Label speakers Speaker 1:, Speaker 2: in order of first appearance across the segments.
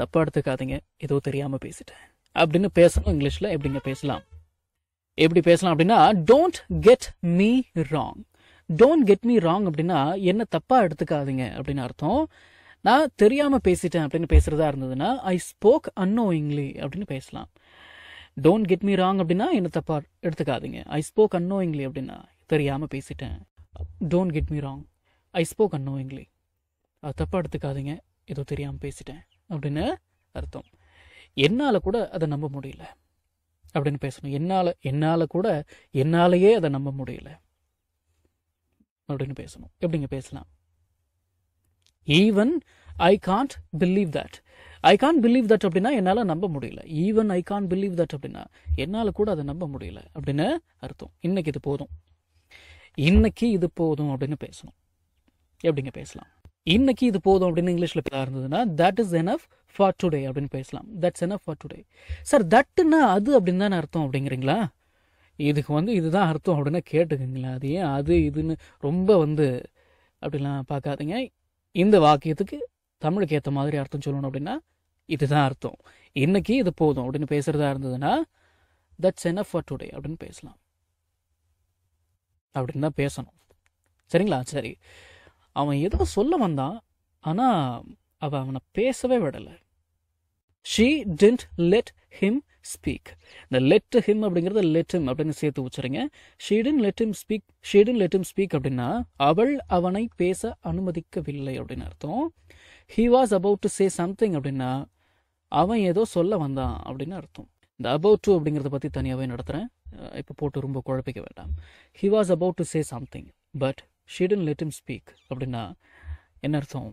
Speaker 1: தப்பாக எடுத்துக்காதீங்க ஏதோ தெரியாமல் பேசிட்டேன் அப்படின்னு பேசணும் இங்கிலீஷில் எப்படிங்க பேசலாம் எப்படி பேசலாம் அப்படின்னா don't get me wrong don't get me wrong அப்படின்னா என்ன தப்பாக எடுத்துக்காதீங்க அப்படின்னு அர்த்தம் நான் தெரியாமல் பேசிட்டேன் அப்படின்னு பேசுகிறதா இருந்ததுன்னா ஐ ஸ்போக் அன்னோயிங்லி அப்படின்னு பேசலாம் டோன்ட் கெட் மீ ராங் அப்படின்னா என்ன தப்பாக எடுத்துக்காதீங்க ஐ ஸ்போக் அன்னோயிங்லி அப்படின்னா தெரியாமல் பேசிட்டேன் don't get me wrong I spoke annoyingly அது தப்பாக எடுத்துக்காதீங்க ஏதோ தெரியாமல் பேசிட்டேன் அப்படின்னு அர்த்தம் என்னால் கூட அதை நம்ப முடியல அப்படின்னு பேசணும் என்னால் என்னால் கூட என்னாலேயே அதை நம்ப முடியல அப்படின்னு பேசணும் எப்படிங்க பேசலாம் even I can't believe that I can't believe that அப்படின்னா என்னால் நம்ப முடியல even I can't believe that அப்படின்னா என்னால் கூட அதை நம்ப முடியல அப்படின்னு அர்த்தம் இன்னைக்கு இது போதும் இன்னைக்கு இது போதும் அப்படின்னு பேசணும் எப்படிங்க பேசலாம் இன்னைக்கு இது போதும் அப்படின்னு இங்கிலீஷில் இருந்ததுன்னா that is enough for today அப்படின்னு பேசலாம் that's enough for today sir தட்டுன்னா அது அப்படின்னு தானே அர்த்தம் அப்படிங்கிறீங்களா இதுக்கு வந்து இதுதான் அர்த்தம் அப்படின்னா கேட்டுக்குங்களா அது ஏன் அது இதுன்னு ரொம்ப வந்து அப்படிலாம் பார்க்காதீங்க இந்த வாக்கியத்துக்கு தமிழுக்கு ஏற்ற மாதிரி அர்த்தம் சொல்லணும் அப்படின்னா இதுதான் அர்த்தம் இன்னைக்கு இது போதும் அப்படின்னு பேசுகிறதா இருந்ததுன்னா தட்ஸ் எனஃப் ஃபார் டுடே அப்படின்னு பேசலாம் அப்படின்னு தான் பேசணும் சரிங்களா சரி அவன் ஏதோ சொல்ல வந்தான் ஆனா அவ அவனை பேசவே விடலை she didn't let him speak இந்த லெட் ஹிம் அப்படிங்கிறது லெட் ஹிம் அப்படின்னு சேர்த்து வச்சுருங்க she didn't let him speak she didn't let him speak அப்படின்னா அவள் அவனை பேச அனுமதிக்கவில்லை அப்படின்னு அர்த்தம் he was about to say something அப்படின்னா அவன் ஏதோ சொல்ல வந்தான் அப்படின்னு அர்த்தம் இந்த அபவுட் டு அப்படிங்கிறத பற்றி தனியாகவே நடத்துகிறேன் இப்போ போட்டு ரொம்ப குழப்பிக்க வேண்டாம் he was about to say something but she didn't let him speak அப்படின்னா என்ன அர்த்தம்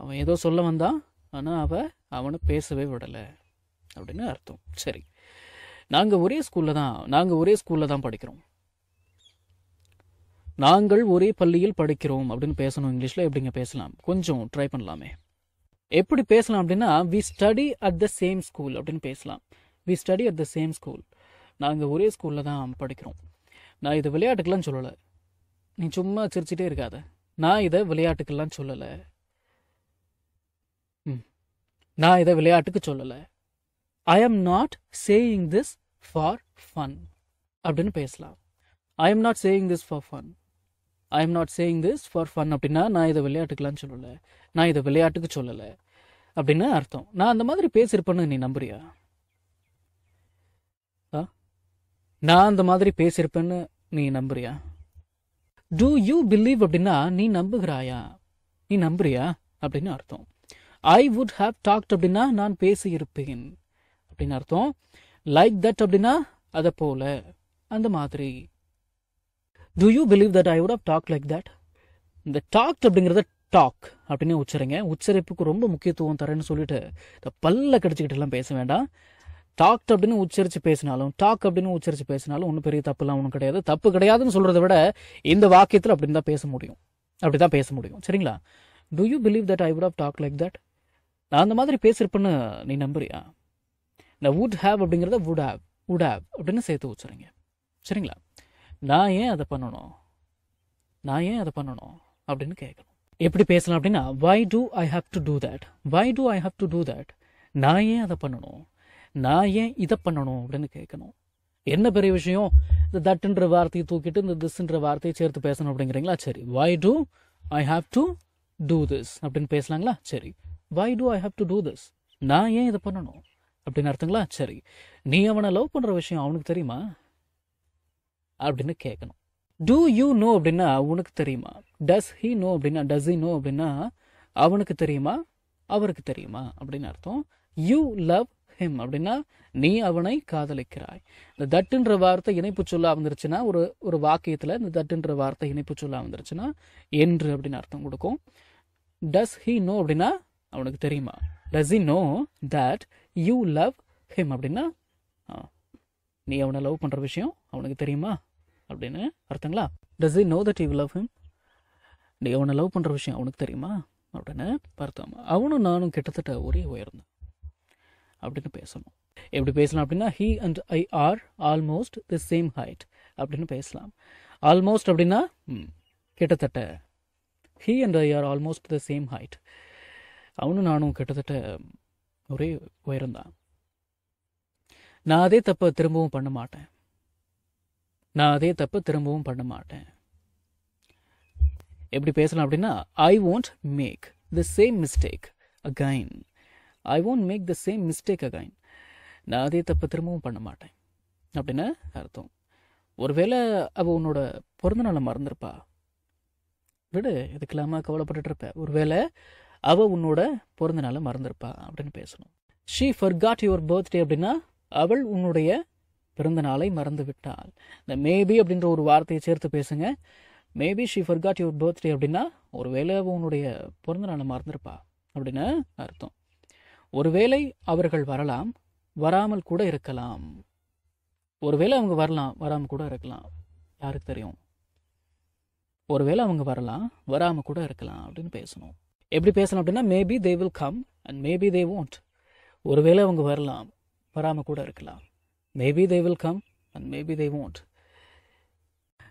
Speaker 1: அவன் ஏதோ சொல்ல வந்தான் ஆனால் அவள் அவனை பேசவே விடலை அப்படின்னு அர்த்தம் சரி நாங்கள் ஒரே ஸ்கூலில் தான் நாங்கள் ஒரே ஸ்கூலில் தான் படிக்கிறோம் நாங்கள் ஒரே பள்ளியில் படிக்கிறோம் அப்படின்னு பேசணும் இங்கிலீஷில் எப்படிங்க பேசலாம் கொஞ்சம் ட்ரை பண்ணலாமே எப்படி பேசலாம் அப்படின்னா we study at the same school அப்படின்னு பேசலாம் we study at the same school நாங்கள் ஒரே ஸ்கூலில் தான் படிக்கிறோம் நான் இது விளையாட்டுக்கெல்லாம் சொல்லலை நீ சும்மா சிரிச்சிட்டே இருக்காத நான் இதை விளையாட்டுக்கெல்லாம் சொல்லலை நான் இதை விளையாட்டுக்கு சொல்லலை I am not saying this for fun அப்படின்னு பேசலாம் I am not saying this for fun I am not saying this for fun அப்படின்னா நான் இதை விளையாட்டுக்கெல்லாம் சொல்லலை நான் இதை விளையாட்டுக்கு சொல்லலை அப்படின்னு அர்த்தம் நான் அந்த மாதிரி பேசியிருப்பேன்னு நீ நம்புறியா நான் அந்த மாதிரி பேசியிருப்பேன்னு நீ நம்புறியா டூ யூ பிலீவ் அப்படின்னா நீ நம்புகிறாயா நீ நம்புறியா அப்படின்னு அர்த்தம் ஐ வுட் ஹாவ் டாக்ட் அப்படின்னா நான் பேசியிருப்பேன் அப்படின்னு அர்த்தம் லைக் தட் அப்படின்னா அதை போல அந்த மாதிரி do you believe that I would have talk like that இந்த டாக் அப்படிங்கிறத டாக் அப்படின்னு உச்சரிங்க உச்சரிப்புக்கு ரொம்ப முக்கியத்துவம் தரேன்னு சொல்லிட்டு இந்த பல்ல கடிச்சுக்கிட்டு எல்லாம் பேச வேண்டாம் டாக்ட் அப்படின்னு உச்சரித்து பேசினாலும் டாக் அப்படின்னு உச்சரித்து பேசினாலும் ஒன்றும் பெரிய தப்புலாம் ஒன்றும் கிடையாது தப்பு கிடையாதுன்னு சொல்கிறத விட இந்த வாக்கியத்தில் அப்படின்னு தான் பேச முடியும் அப்படி தான் பேச முடியும் சரிங்களா do you believe that I would have talk like that நான் அந்த மாதிரி பேசியிருப்பேன்னு நீ நம்புறியா இந்த வுட் ஹேவ் அப்படிங்கிறத வுட் ஹேவ் வுட் ஹேவ் அப்படின்னு சேர்த்து வச்சுருங்க சரிங்களா நான் ஏன் அதை பண்ணணும் நான் ஏன் அதை பண்ணணும் அப்படின்னு கேட்கணும் எப்படி பேசலாம் அப்படின்னா why do I have to do that why do I have to do that நான் ஏன் அதை பண்ணணும் நான் ஏன் இதை பண்ணணும் அப்படின்னு கேட்கணும் என்ன பெரிய விஷயம் இந்த தட்டுன்ற வார்த்தையை தூக்கிட்டு இந்த திஸ்ன்ற வார்த்தையை சேர்த்து பேசணும் அப்படிங்கிறீங்களா சரி why do I have to do this அப்படின்னு பேசலாங்களா சரி why do I have to do this நான் ஏன் இதை பண்ணணும் அப்படின்னு அர்த்தங்களா சரி நீ அவனை லவ் பண்ணுற விஷயம் அவனுக்கு தெரியுமா அப்படின்னு கேட்கணும் டூ யூ நோ அப்படின்னா உனக்கு தெரியுமா டஸ் ஹீ நோ அப்படின்னா டஸ் ஹி நோ அப்படின்னா அவனுக்கு தெரியுமா அவருக்கு தெரியுமா அப்படின்னு அர்த்தம் யூ லவ் ஹிம் அப்படின்னா நீ அவனை காதலிக்கிறாய் இந்த தட்டுன்ற வார்த்தை இணைப்பு சொல்லா வந்துருச்சுன்னா ஒரு ஒரு வாக்கியத்தில் இந்த தட்டுன்ற வார்த்தை இணைப்பு சொல்லா வந்துருச்சுன்னா என்று அப்படின்னு அர்த்தம் கொடுக்கும் டஸ் ஹீ நோ அப்படின்னா அவனுக்கு தெரியுமா does he know that you love him அப்படின்னா நீ அவனை லவ் பண்ணுற விஷயம் அவனுக்கு தெரியுமா அப்படின்னு அர்த்தங்களா does he know that you love him நீ அவனை லவ் பண்ணுற விஷயம் அவனுக்கு தெரியுமா அப்படின்னு அர்த்தம் அவனும் நானும் கிட்டத்தட்ட ஒரே உயர்ந்தேன் அப்படின்னு பேசணும் எப்படி பேசலாம் அப்படின்னா he and I are almost the same height அப்படின்னு பேசலாம் ஆல்மோஸ்ட் அப்படின்னா கிட்டத்தட்ட he and I are almost the same height அவனும் நானும் கிட்டத்தட்ட ஒரே உயரம்தான் நான் அதே தப்பை திரும்பவும் பண்ண மாட்டேன் நான் அதே தப்பை திரும்பவும் பண்ண மாட்டேன் எப்படி பேசலாம் அப்படின்னா I won't make the same mistake again I won't make the same mistake again நான் அதே தப்பு திரும்பவும் பண்ண மாட்டேன் அப்படின்னு அர்த்தம் ஒருவேளை அவள் உன்னோட பிறந்தநாளை மறந்துருப்பா விடு இதுக்கெல்லாமா கவலைப்பட்டுட்டு இருப்ப ஒருவேளை அவள் உன்னோட பிறந்தநாளை மறந்துருப்பா அப்படின்னு பேசணும் ஷீ ஃபர்காட் யுவர் பர்த்டே அப்படின்னா அவள் உன்னுடைய பிறந்த நாளை மறந்து விட்டாள் இந்த மேபி அப்படின்ற ஒரு வார்த்தையை சேர்த்து பேசுங்க maybe she got your birthday அப்படின்னா ஒருவேளை அவள் உன்னுடைய பிறந்த நாளை மறந்துருப்பா அப்படின்னு அர்த்தம் ஒருவேளை அவர்கள் வரலாம் வராமல் கூட இருக்கலாம் ஒருவேளை அவங்க வரலாம் வராமல் கூட இருக்கலாம் யாருக்கு தெரியும் ஒருவேளை அவங்க வரலாம் வராமல் கூட இருக்கலாம் அப்படின்னு பேசணும் எப்படி பேசணும் அப்படின்னா maybe they will come and maybe they want ஒருவேளை அவங்க வரலாம் வராமல் கூட இருக்கலாம் maybe they will come and maybe they want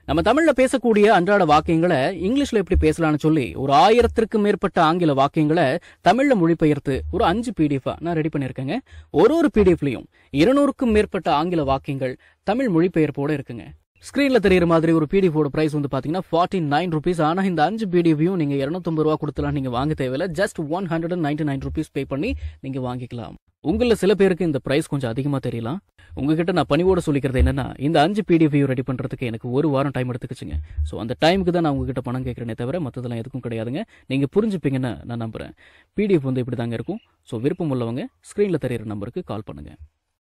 Speaker 1: நம்ம தமிழ்ல பேசக்கூடிய அன்றாட வாக்கியங்களை இங்கிலீஷ்ல எப்படி பேசலாம்னு சொல்லி ஒரு ஆயிரத்திற்கு மேற்பட்ட ஆங்கில வாக்கியங்களை தமிழ்ல மொழிபெயர்த்து ஒரு அஞ்சு பிடிஎஃப் நான் ரெடி பண்ணியிருக்கேங்க ஒரு ஒரு பிடிஎஃப்லையும் இருநூறுக்கும் மேற்பட்ட ஆங்கில வாக்கியங்கள் தமிழ் மொழிபெயர்ப்போட இருக்குங்க ஸ்க்ரீனில் தெரியுற மாதிரி ஒரு பிடிஎஃபோட ப்ரைஸ் வந்து பார்த்தீங்கன்னா ஃபார்ட்டி நைன் ருபீஸ் ஆனால் இந்த அஞ்சு பிடிஎஃபையும் நீங்கள் இரநூத்தம்பது ரூபா கொடுத்துலாம் நீங்கள் வாங்க தேவையில்லை just one hundred and ninety nine rupees pay பண்ணி நீங்கள் வாங்கிக்கலாம் உங்களில் சில பேருக்கு இந்த ப்ரைஸ் கொஞ்சம் அதிகமாக தெரியலாம் உங்ககிட்ட நான் பணிவோட சொல்லிக்கிறது என்னன்னா இந்த அஞ்சு பிடிஎஃபையும் ரெடி பண்ணுறதுக்கு எனக்கு ஒரு வாரம் டைம் எடுத்துக்கிச்சுங்க ஸோ அந்த டைமுக்கு தான் நான் உங்ககிட்ட பணம் கேட்குறேனே தவிர மற்றதெல்லாம் எதுக்கும் கிடையாதுங்க நீங்கள் புரிஞ்சுப்பீங்கன்னு நான் நம்புகிறேன் பிடிஎஃப் வந்து இப்படி தாங்க இருக்கும் ஸோ விருப்பம் உள்ளவங்க ஸ்க்ரீனில் தெரியிற நம்பருக்கு கால் பண்ணுங்கள்